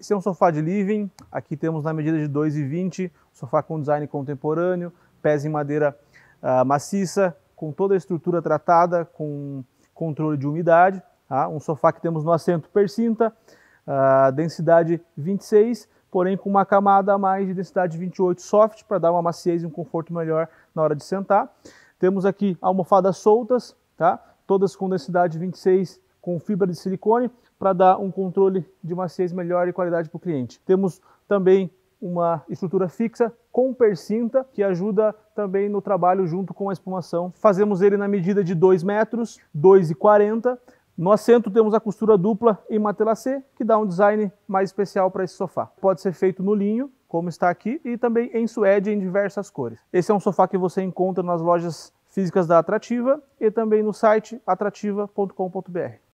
Esse é um sofá de living, aqui temos na medida de 2,20, sofá com design contemporâneo, pés em madeira uh, maciça, com toda a estrutura tratada, com controle de umidade. Tá? Um sofá que temos no assento persinta, uh, ah, densidade 26, porém com uma camada a mais de densidade 28 soft, para dar uma maciez e um conforto melhor na hora de sentar. Temos aqui almofadas soltas, tá? todas com densidade 26 com fibra de silicone para dar um controle de maciez melhor e qualidade para o cliente. Temos também uma estrutura fixa com percinta que ajuda também no trabalho junto com a espumação. Fazemos ele na medida de 2 metros, 2,40 no assento temos a costura dupla em C, que dá um design mais especial para esse sofá. Pode ser feito no linho, como está aqui, e também em suede em diversas cores. Esse é um sofá que você encontra nas lojas físicas da Atrativa e também no site atrativa.com.br.